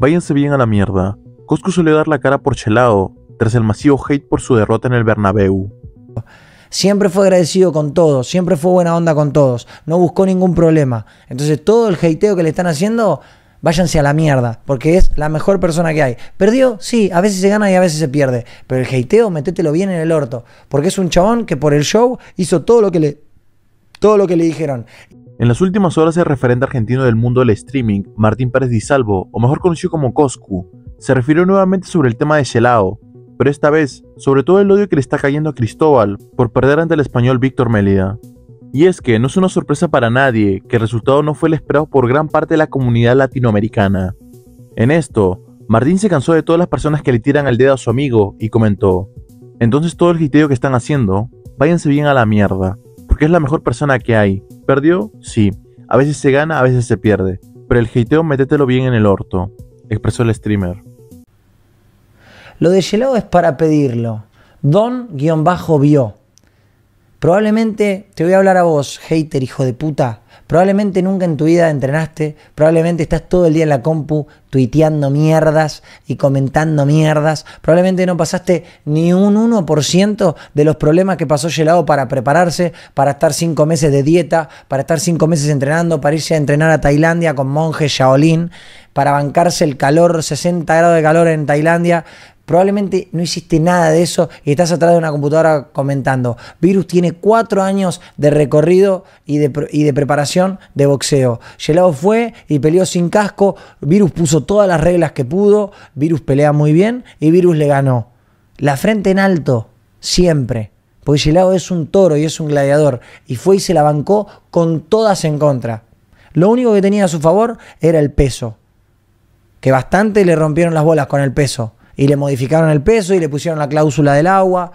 Váyanse bien a la mierda. Cosco suele dar la cara por Chelao, tras el masivo hate por su derrota en el Bernabéu. Siempre fue agradecido con todos, siempre fue buena onda con todos, no buscó ningún problema. Entonces todo el hateo que le están haciendo, váyanse a la mierda, porque es la mejor persona que hay. Perdió, sí, a veces se gana y a veces se pierde, pero el hateo métetelo bien en el orto, porque es un chabón que por el show hizo todo lo que le todo lo que le dijeron. En las últimas horas, el referente argentino del mundo del streaming, Martín Pérez Di Salvo, o mejor conocido como Coscu, se refirió nuevamente sobre el tema de Shelao, pero esta vez sobre todo el odio que le está cayendo a Cristóbal por perder ante el español Víctor Mélida. Y es que no es una sorpresa para nadie que el resultado no fue el esperado por gran parte de la comunidad latinoamericana. En esto, Martín se cansó de todas las personas que le tiran el dedo a su amigo y comentó, entonces todo el giteo que están haciendo, váyanse bien a la mierda, porque es la mejor persona que hay, perdió? Sí. A veces se gana, a veces se pierde. Pero el hateo métetelo bien en el orto, expresó el streamer. Lo de Yelao es para pedirlo. Don-vio Probablemente te voy a hablar a vos, hater, hijo de puta. Probablemente nunca en tu vida entrenaste, probablemente estás todo el día en la compu tuiteando mierdas y comentando mierdas, probablemente no pasaste ni un 1% de los problemas que pasó Gelado para prepararse, para estar 5 meses de dieta, para estar 5 meses entrenando, para irse a entrenar a Tailandia con monje Shaolin, para bancarse el calor, 60 grados de calor en Tailandia, Probablemente no hiciste nada de eso y estás atrás de una computadora comentando. Virus tiene cuatro años de recorrido y de, preparación de boxeo. Yelao fue y peleó sin casco. Virus puso todas las reglas que pudo. Virus pelea muy bien y Virus le ganó. La frente en alto, siempre. Porque Yelao es un toro y es un gladiador. Y fue y se la bancó con todas en contra. Lo único que tenía a su favor era el peso. Que bastante le rompieron las bolas con el peso y le modificaron el peso y le pusieron la cláusula del agua.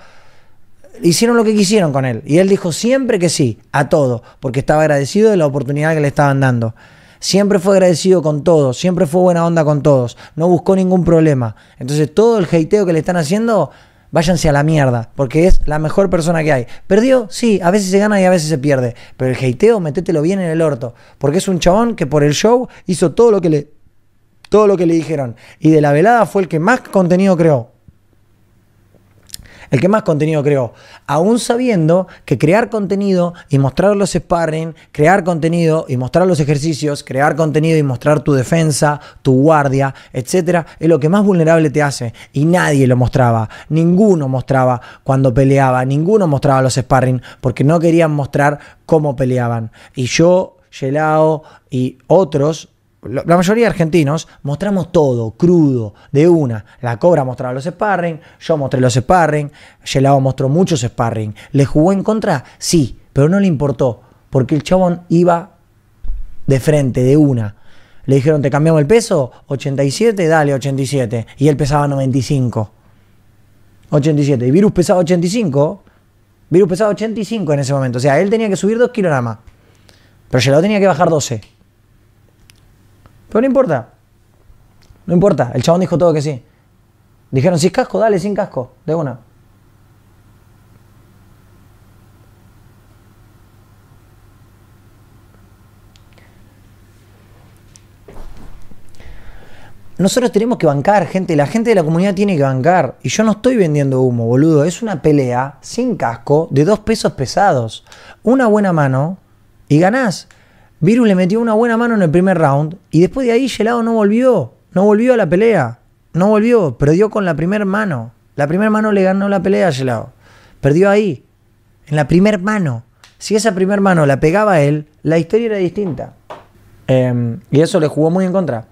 Hicieron lo que quisieron con él. Y él dijo siempre que sí, a todo, porque estaba agradecido de la oportunidad que le estaban dando. Siempre fue agradecido con todos, siempre fue buena onda con todos, no buscó ningún problema. Entonces todo el hateo que le están haciendo, váyanse a la mierda, porque es la mejor persona que hay. Perdió, sí, a veces se gana y a veces se pierde, pero el hateo, métetelo bien en el orto, porque es un chabón que por el show hizo todo lo que le todo lo que le dijeron. Y de la velada fue el que más contenido creó. El que más contenido creó. Aún sabiendo que crear contenido y mostrar los sparring, crear contenido y mostrar los ejercicios, crear contenido y mostrar tu defensa, tu guardia, etcétera, es lo que más vulnerable te hace. Y nadie lo mostraba. Ninguno mostraba cuando peleaba. Ninguno mostraba los sparring porque no querían mostrar cómo peleaban. Y yo, Yelao y otros la mayoría de argentinos mostramos todo, crudo, de una. La Cobra mostraba los sparring, yo mostré los sparring, Yelao mostró muchos sparring. ¿Le jugó en contra? Sí, pero no le importó, porque el chabón iba de frente, de una. Le dijeron, ¿te cambiamos el peso? 87, dale 87. Y él pesaba 95. 87. Y Virus pesaba 85. Virus pesaba 85 en ese momento. O sea, él tenía que subir 2 kilos más. Pero Yelao tenía que bajar 12. Pero no importa. No importa. El chabón dijo todo que sí. Dijeron, es casco, dale, sin casco. De una. Nosotros tenemos que bancar, gente. La gente de la comunidad tiene que bancar. Y yo no estoy vendiendo humo, boludo. Es una pelea sin casco de dos pesos pesados. Una buena mano y ganás. Virus le metió una buena mano en el primer round y después de ahí Gelado no volvió, no volvió a la pelea, no volvió, perdió con la primera mano. La primera mano le ganó la pelea a Gelado. Perdió ahí, en la primera mano. Si esa primera mano la pegaba a él, la historia era distinta. Em, y eso le jugó muy en contra.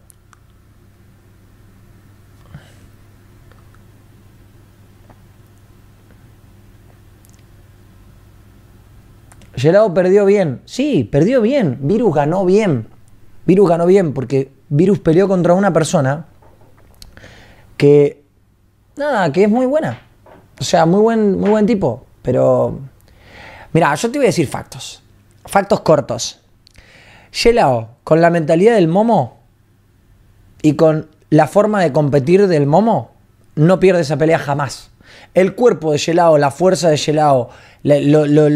Gelao perdió bien. Sí, perdió bien. Virus ganó bien. Virus ganó bien porque Virus peleó contra una persona que, nada, que es muy buena. O sea, muy buen, muy buen tipo. Pero, mira, yo te voy a decir factos. Factos cortos. Yelao, con la mentalidad del momo y con la forma de competir del momo, no pierde esa pelea jamás. El cuerpo de Yelao, la fuerza de Yelao, lo,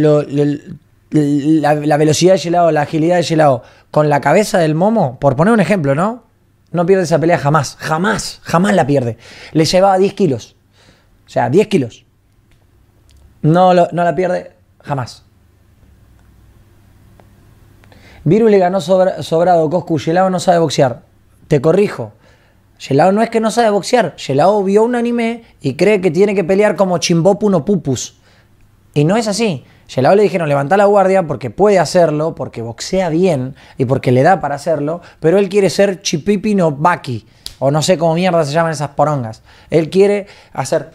la, velocidad de Gelao, la agilidad de Gelao, con la cabeza del Momo, por poner un ejemplo, ¿no? No pierde esa pelea jamás, jamás, jamás la pierde. Le llevaba 10 kilos. O sea, 10 kilos. No, no la pierde jamás. Viru le ganó sobrado Coscu. Yelao no sabe boxear. Te corrijo. Yelao no es que no sabe boxear. Yelao vio un anime y cree que tiene que pelear como Chimbopu no Pupus. Y no es así. Yelao le dijeron, levanta la guardia porque puede hacerlo, porque boxea bien y porque le da para hacerlo, pero él quiere ser Chipipino no Baki, o no sé cómo mierda se llaman esas porongas. Él quiere hacer...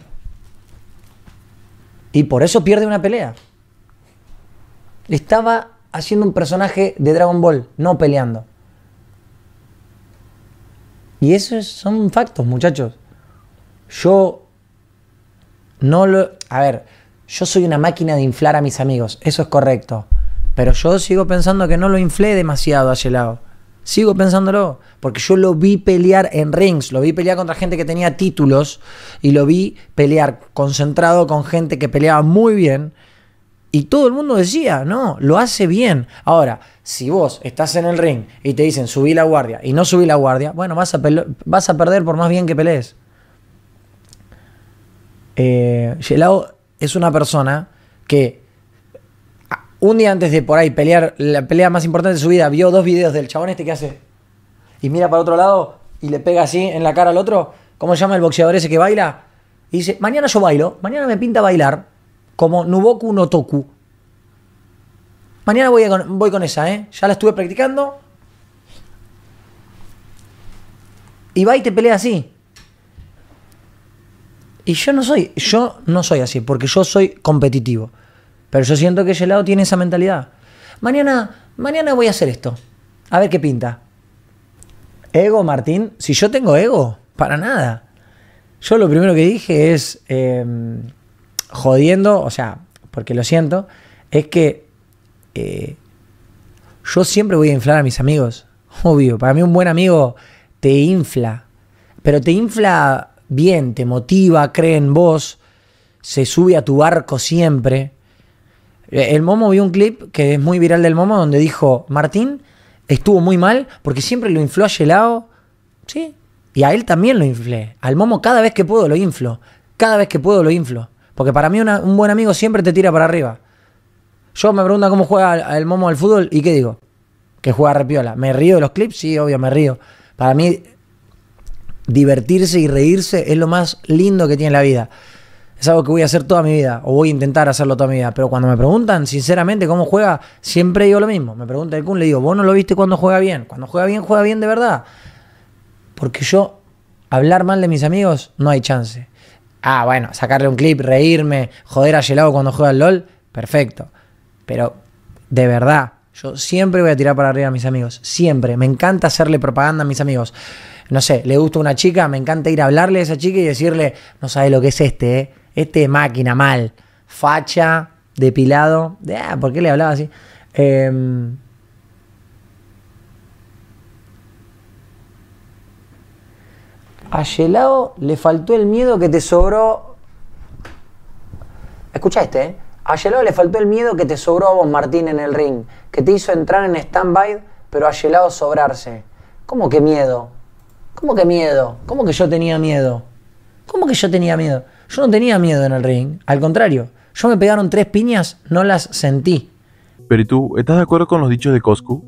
Y por eso pierde una pelea. Estaba haciendo un personaje de Dragon Ball, no peleando. Y esos son factos, muchachos. Yo no lo... A ver, yo soy una máquina de inflar a mis amigos. Eso es correcto. Pero yo sigo pensando que no lo inflé demasiado a Yelao. Sigo pensándolo, porque yo lo vi pelear en rings, lo vi pelear contra gente que tenía títulos y lo vi pelear concentrado con gente que peleaba muy bien. Y todo el mundo decía, no, lo hace bien. Ahora, si vos estás en el ring y te dicen subí la guardia y no subí la guardia, bueno, vas a, vas a perder por más bien que pelees. Eh, Yelao es una persona que un día antes de por ahí pelear la pelea más importante de su vida, vio dos videos del chabón este que hace y mira para otro lado y le pega así en la cara al otro. ¿Cómo se llama el boxeador ese que baila? Y dice, mañana yo bailo, mañana me pinta bailar como Nuboku no Toku. Mañana voy con, voy con esa, ¿eh? Ya la estuve practicando. Y va y te pelea así. Y yo no soy, yo no soy así, porque yo soy competitivo. Pero yo siento que ese lado tiene esa mentalidad. Mañana, mañana voy a hacer esto. A ver qué pinta. Ego, Martín. Si yo tengo ego, para nada. Yo lo primero que dije es, em, jodiendo, o sea, porque lo siento, es que eh, yo siempre voy a inflar a mis amigos. Obvio, para mí un buen amigo te infla. Pero te infla bien, te motiva, cree en vos, se sube a tu barco siempre. Eh, el Momo vio un clip que es muy viral del Momo donde dijo, Martín estuvo muy mal porque siempre lo infló a Yelao, sí, y a él también lo inflé. Al Momo cada vez que puedo lo inflo, cada vez que puedo lo inflo. Porque para mí un buen amigo siempre te tira para arriba. Yo me pregunto cómo juega el Momo al fútbol y qué digo, que juega repiola. Me río de los clips, sí, obvio, me río. Para mí divertirse y reírse es lo más lindo que tiene la vida. Es algo que voy a hacer toda mi vida, o voy a intentar hacerlo toda mi vida. Pero cuando me preguntan, sinceramente, cómo juega, siempre digo lo mismo. Me pregunta el Kun, le digo, vos no lo viste cuando juega bien. Cuando juega bien, juega bien de verdad. Porque yo, hablar mal de mis amigos, no hay chance. Ah, bueno, sacarle un clip, reírme, joder a Yelao cuando juega al LOL, perfecto. Pero, de verdad, yo siempre voy a tirar para arriba a mis amigos. Siempre. Me encanta hacerle propaganda a mis amigos. No sé, le gusta una chica, me encanta ir a hablarle a esa chica y decirle, no sabe lo que es este, ¿eh? Este máquina mal. Facha, depilado. Ah, ¿Por qué le hablaba así? Em, a Yelao le faltó el miedo que te sobró. Escucha este, ¿eh? A le faltó el miedo que te sobró a vos, Martín, en el ring, que te hizo entrar en stand-by, pero a sobrarse. ¿Cómo que miedo? ¿Cómo que miedo? ¿Cómo que yo tenía miedo? ¿Cómo que yo tenía miedo? Yo no tenía miedo en el ring, al contrario, yo me pegaron tres piñas, no las sentí. Pero ¿y tú estás de acuerdo con los dichos de Coscu?